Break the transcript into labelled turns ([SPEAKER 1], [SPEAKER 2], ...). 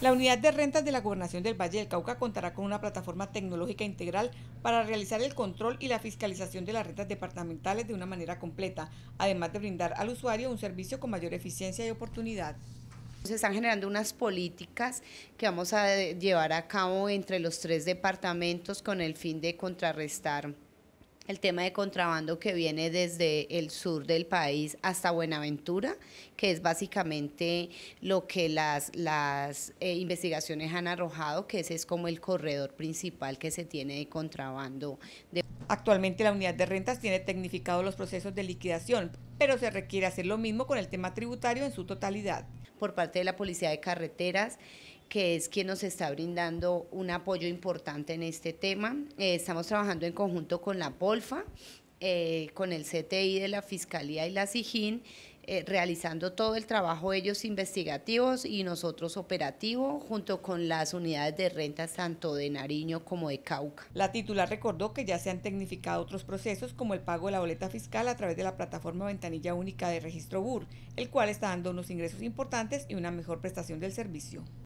[SPEAKER 1] La unidad de rentas de la Gobernación del Valle del Cauca contará con una plataforma tecnológica integral para realizar el control y la fiscalización de las rentas departamentales de una manera completa, además de brindar al usuario un servicio con mayor eficiencia y oportunidad. Se están generando unas políticas
[SPEAKER 2] que vamos a eh, llevar a cabo entre los tres departamentos con el fin de contrarrestar el tema de contrabando que viene desde el sur del país hasta Buenaventura, que es básicamente lo que las, las eh, investigaciones han arrojado, que ese es como el corredor principal que se tiene de contrabando.
[SPEAKER 1] Actualmente la unidad de rentas tiene tecnificado los procesos de liquidación, pero se requiere hacer lo mismo con el tema tributario en su totalidad. Por parte de la Policía de Carreteras,
[SPEAKER 2] que es quien nos está brindando un apoyo importante en este tema. Eh, estamos trabajando en conjunto con la POLFA, eh, con el CTI de la Fiscalía y la SIGIN, eh, realizando todo el trabajo ellos investigativos y nosotros operativo, junto con las unidades de renta tanto de Nariño como de Cauca. La titular
[SPEAKER 1] recordó que ya se han tecnificado otros procesos como el pago de la boleta fiscal a través de la plataforma Ventanilla Única de Registro BUR, el cual está dando unos ingresos importantes y una mejor prestación del servicio.